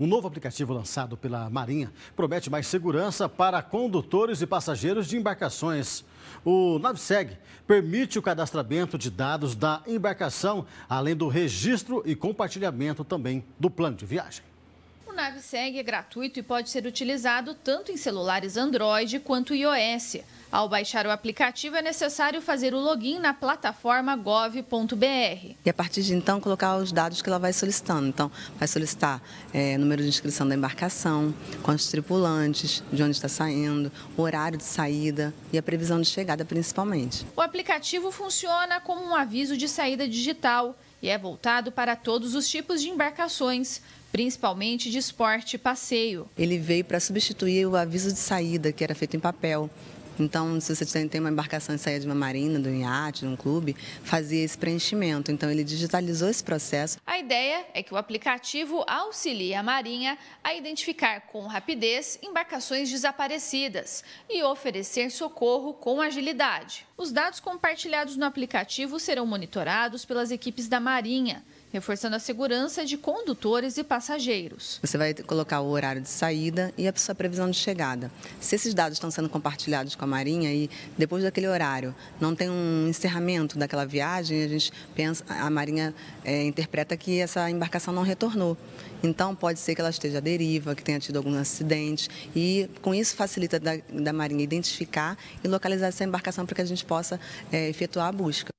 Um novo aplicativo lançado pela Marinha promete mais segurança para condutores e passageiros de embarcações. O Navseg permite o cadastramento de dados da embarcação, além do registro e compartilhamento também do plano de viagem. NavSeg é gratuito e pode ser utilizado tanto em celulares Android quanto iOS. Ao baixar o aplicativo, é necessário fazer o login na plataforma gov.br. E a partir de então, colocar os dados que ela vai solicitando. Então, vai solicitar é, número de inscrição da embarcação, quantos tripulantes, de onde está saindo, horário de saída e a previsão de chegada, principalmente. O aplicativo funciona como um aviso de saída digital e é voltado para todos os tipos de embarcações, principalmente de esporte e passeio. Ele veio para substituir o aviso de saída, que era feito em papel. Então, se você tem, tem uma embarcação e saia de uma marina, de um iate, de um clube, fazia esse preenchimento. Então, ele digitalizou esse processo. A ideia é que o aplicativo auxilie a Marinha a identificar com rapidez embarcações desaparecidas e oferecer socorro com agilidade. Os dados compartilhados no aplicativo serão monitorados pelas equipes da Marinha reforçando a segurança de condutores e passageiros. Você vai colocar o horário de saída e a sua previsão de chegada. Se esses dados estão sendo compartilhados com a Marinha e depois daquele horário não tem um encerramento daquela viagem, a gente pensa, a Marinha é, interpreta que essa embarcação não retornou. Então pode ser que ela esteja à deriva, que tenha tido algum acidente e com isso facilita da, da Marinha identificar e localizar essa embarcação para que a gente possa é, efetuar a busca.